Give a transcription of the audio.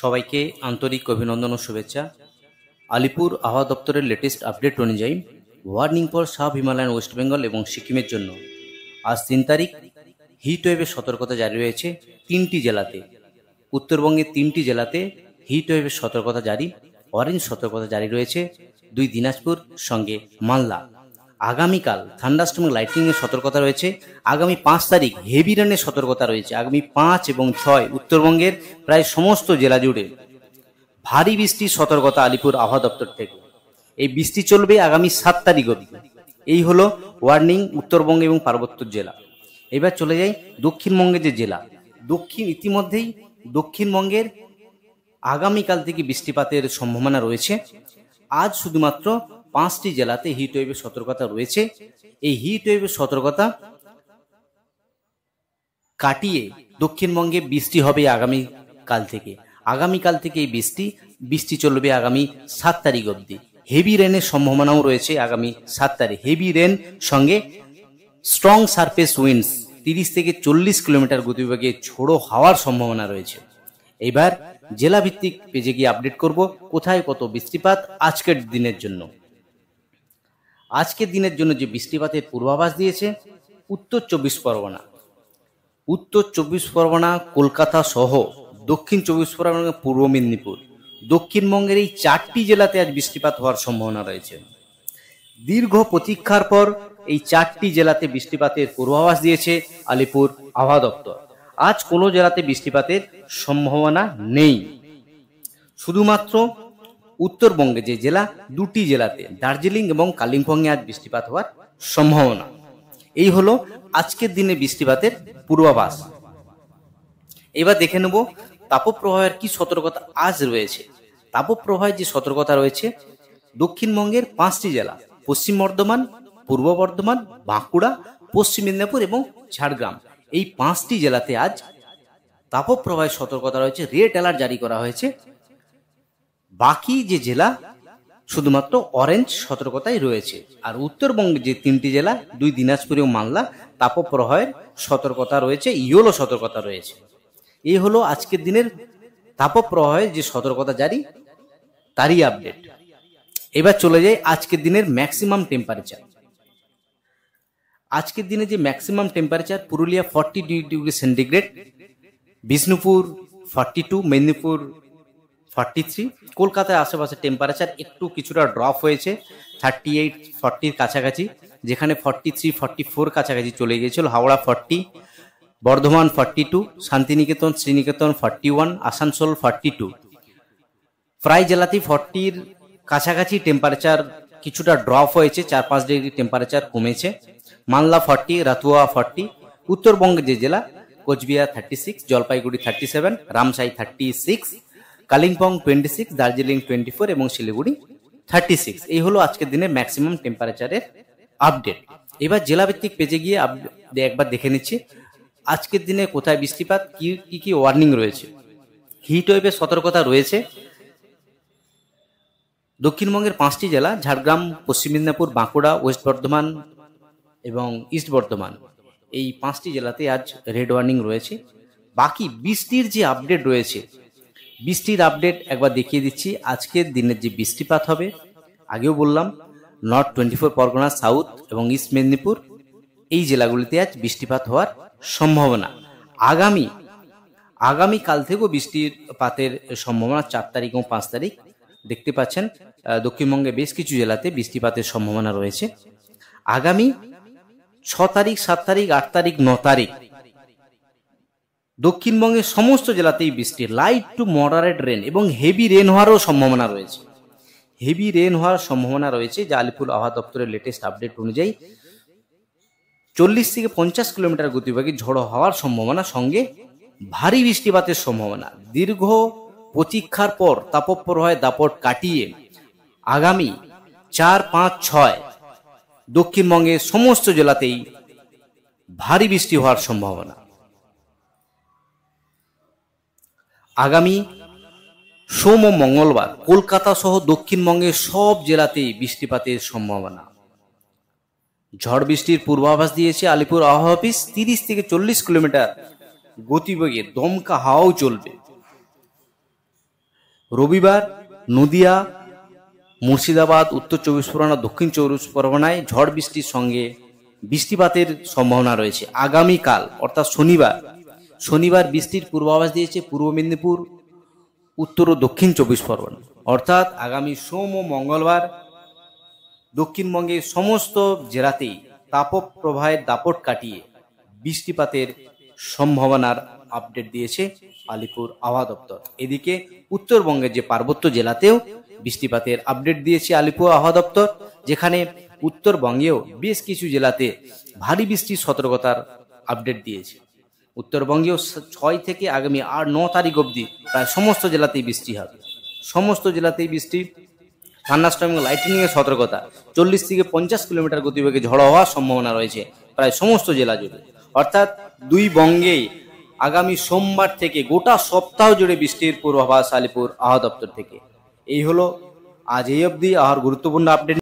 সবাইকে আন্তরিক অভিনন্দন ও শুভেচ্ছা আলিপুর আবহাওয়া দপ্তরের লেটেস্ট আপডেট অনুযায়ী warning for sub Himalayan West Bengal এবং সিকিমের জন্য আজ তিন তারিখ হিট ওয়েভের সতর্কতা জারি রয়েছে তিনটি জেলাতে উত্তরবঙ্গের তিনটি জেলাতে হিট ওয়েভের সতর্কতা জারি অরেঞ্জ সতর্কতা জারি রয়েছে দুই দিনাজপুর সঙ্গে মালদা আগামীকাল থান্ডাস্টম লাইটিংয়ের সতর্কতা রয়েছে আগামী পাঁচ তারিখ হেভি রেনের সতর্কতা রয়েছে আগামী পাঁচ এবং ছয় উত্তরবঙ্গের প্রায় সমস্ত জেলা জুড়ে ভারী বৃষ্টির সতর্কতা আলিপুর আবহাওয়া দপ্তর থেকে এই বৃষ্টি চলবে আগামী সাত তারিখ অবধি এই হলো ওয়ার্নিং উত্তরবঙ্গ এবং পার্বত্য জেলা এবার চলে যাই দক্ষিণবঙ্গের যে জেলা দক্ষিণ ইতিমধ্যেই দক্ষিণবঙ্গের আগামীকাল থেকে বৃষ্টিপাতের সম্ভাবনা রয়েছে আজ শুধুমাত্র পাঁচটি জেলাতে হিট ওয়েভের সতর্কতা রয়েছে এই হিট ওয়েভের সতর্কতা কাটিয়ে দক্ষিণবঙ্গে বৃষ্টি হবে আগামী কাল থেকে আগামীকাল থেকে এই বৃষ্টি বৃষ্টি চলবে আগামী সাত তারিখ অবধি হেভি রেনের সম্ভাবনাও রয়েছে আগামী সাত তারিখ হেভি রেন সঙ্গে স্ট্রং সারফেস উইন্ডস তিরিশ থেকে চল্লিশ কিলোমিটার গতিবেগে ছোড়ো হাওয়ার সম্ভাবনা রয়েছে এবার জেলাভিত্তিক পেজে গিয়ে আপডেট করব কোথায় কত বৃষ্টিপাত আজকের দিনের জন্য আজকের দিনের জন্য যে বৃষ্টিপাতের পূর্বাভাস দিয়েছে উত্তর চব্বিশ পরগনা উত্তর চব্বিশ পরগনা কলকাতা সহ দক্ষিণ চব্বিশ পরগনা পূর্ব মেদিনীপুর দক্ষিণবঙ্গের এই চারটি জেলাতে আজ বৃষ্টিপাত হওয়ার সম্ভাবনা রয়েছে দীর্ঘ প্রতীক্ষার পর এই চারটি জেলাতে বৃষ্টিপাতের পূর্বাভাস দিয়েছে আলিপুর আবহাওয়া দপ্তর আজ কোনো জেলাতে বৃষ্টিপাতের সম্ভাবনা নেই শুধুমাত্র উত্তরবঙ্গে যে জেলা দুটি জেলাতে দার্জিলিং এবং কালিম্পংয়ে আজ বৃষ্টিপাত হওয়ার সম্ভাবনা এই হলো আজকের দিনে বৃষ্টিপাতের পূর্বাভাস এবার দেখে নেব তাপপ্রবাহের কি সতর্কতা আজ রয়েছে তাপপ্রবাহের যে সতর্কতা রয়েছে দক্ষিণবঙ্গের পাঁচটি জেলা পশ্চিম বর্ধমান পূর্ব বর্ধমান বাঁকুড়া পশ্চিম মেদিনীপুর এবং ঝাড়গ্রাম এই পাঁচটি জেলাতে আজ তাপপ্রবাহের সতর্কতা রয়েছে রেড অ্যালার্ট জারি করা হয়েছে বাকি যে জেলা শুধুমাত্র অরেঞ্জ সতর্কতাই রয়েছে আর উত্তরবঙ্গের যে তিনটি জেলা দুই দিনাজপুর ও মালদা তাপপ্রবাহের সতর্কতা রয়েছে ইয়োলো সতর্কতা রয়েছে এই হলো আজকের দিনের তাপপ্রবাহের যে সতর্কতা জারি তারই আপডেট এবার চলে যাই আজকের দিনের ম্যাক্সিমাম টেম্পারেচার আজকের দিনে যে maximum temperature Purulia forty degree centigrade Bishnupur forty two Medinipur forty three কলকাতার আশেপাশে টেম্পারেচার একটু কিছুটা ড্রপ হয়েছে থার্টি এইট ফর্টির কাছাকাছি যেখানে ফর্টি থ্রি ফর্টি ফোর কাছাকাছি চলে গিয়েছিল Howrah forty Bardhaman forty two Santiniketan Sriniketan forty one Asansol forty two প্রায় জেলাতেই ফর্টির কাছাকাছি টেম্পারেচার কিছুটা ড্রপ হয়েছে চার পাঁচ ডিগ্রি টেম্পারেচার কমেছে মালদা ফর্টি রাতুয়া ফর্টি উত্তরবঙ্গের যে জেলা Cooch Behar thirty six Jalpaiguri thirty seven Ramsai thirty six Kalimpong twenty six Darjeeling twenty four এবং শিলিগুড়ি থার্টি সিক্স এই হলো আজকের দিনে ম্যাক্সিমাম টেম্পারেচারের আপডেট এবার জেলাভিত্তিক পেজে গিয়ে একবার দেখে নিচ্ছি আজকের দিনে কোথায় বৃষ্টিপাত কি কি কি ওয়ার্নিং রয়েছে হিট ওয়েভের সতর্কতা রয়েছে দক্ষিণবঙ্গের পাঁচটি জেলা ঝাড়গ্রাম পশ্চিম মেদিনীপুর বাঁকুড়া ওয়েস্ট বর্ধমান এবং ইস্ট বর্ধমান এই পাঁচটি জেলাতে আজ রেড ওয়ার্নিং রয়েছে বাকি বৃষ্টির যে আপডেট রয়েছে বৃষ্টির আপডেট একবার দেখিয়ে দিচ্ছি আজকের দিনের যে বৃষ্টিপাত হবে আগেও বললাম North twenty four Pargana South এবং ইস্ট মেদিনীপুর এই জেলাগুলিতে আজ বৃষ্টিপাত হওয়ার সম্ভাবনা আগামী আগামী কাল থেকেও বৃষ্টিপাতের সম্ভাবনা চার তারিখ এবং পাঁচ তারিখ দেখতে পাচ্ছেন দক্ষিণবঙ্গে বেশ কিছু জেলাতে বৃষ্টিপাতের সম্ভাবনা রয়েছে আগামী ছ তারিখ সাত তারিখ আট তারিখ ন তারিখ দক্ষিণবঙ্গের সমস্ত জেলাতেই বৃষ্টি লাইট টু মডারেট রেন এবং হেভি রেন হওয়ারও সম্ভাবনা রয়েছে হেভি রেন হওয়ার সম্ভাবনা রয়েছে যা আলিপুর আবহাওয়া দপ্তরের লেটেস্ট আপডেট অনুযায়ী চল্লিশ থেকে পঞ্চাশ কিলোমিটার গতিবেগে ঝড়ো হওয়ার সম্ভাবনা সঙ্গে ভারী বৃষ্টিপাতের সম্ভাবনা দীর্ঘ প্রতীক্ষার পর হয় দাপট কাটিয়ে আগামী চার পাঁচ ছয় দক্ষিণবঙ্গের সমস্ত জেলাতেই ভারী বৃষ্টি হওয়ার সম্ভাবনা আগামী সোম ও মঙ্গলবার কলকাতা সহ দক্ষিণবঙ্গের সব জেলাতেই বৃষ্টিপাতের সম্ভাবনা ঝড় বৃষ্টির পূর্বাভাস দিয়েছে আলিপুর আবহাওয়া অফিস তিরিশ থেকে চল্লিশ কিলোমিটার গতিবেগে দমকা হাওয়াও চলবে রবিবার নদিয়া মুর্শিদাবাদ উত্তর চব্বিশ পরগনা দক্ষিণ চব্বিশ পরগনায় ঝড় বৃষ্টির সঙ্গে বৃষ্টিপাতের সম্ভাবনা রয়েছে আগামীকাল অর্থাৎ শনিবার শনিবার বৃষ্টির পূর্বাভাস দিয়েছে পূর্ব মেদিনীপুর উত্তর ও দক্ষিণ চব্বিশ পরগনা অর্থাৎ আগামী সোম ও মঙ্গলবার দক্ষিণবঙ্গের সমস্ত জেলাতেই তাপপ্রবাহের দাপট কাটিয়ে বৃষ্টিপাতের সম্ভাবনার আপডেট দিয়েছে আলিপুর আবহাওয়া দপ্তর এদিকে উত্তরবঙ্গের যে পার্বত্য জেলাতেও বৃষ্টিপাতের আপডেট দিয়েছে আলিপুর আবহাওয়া দপ্তর যেখানে উত্তরবঙ্গেও বেশ কিছু জেলাতে ভারী বৃষ্টির সতর্কতার আপডেট দিয়েছে উত্তরবঙ্গেও ছয় থেকে আগামী আর ন তারিখ অবধি প্রায় সমস্ত জেলাতেই বৃষ্টি হবে সমস্ত জেলাতেই বৃষ্টি থান্ডারস্টর্ম এবং লাইটিনিংয়ের সতর্কতা চল্লিশ থেকে পঞ্চাশ কিলোমিটার গতিবেগে ঝড় হওয়ার সম্ভাবনা রয়েছে প্রায় সমস্ত জেলা জুড়ে অর্থাৎ দুই বঙ্গেই আগামী সোমবার থেকে গোটা সপ্তাহ জুড়ে বৃষ্টির পূর্বাভাস আলিপুর আহ দপ্তর থেকে এই হলো আজ এই অবধি আহার গুরুত্বপূর্ণ আপডেট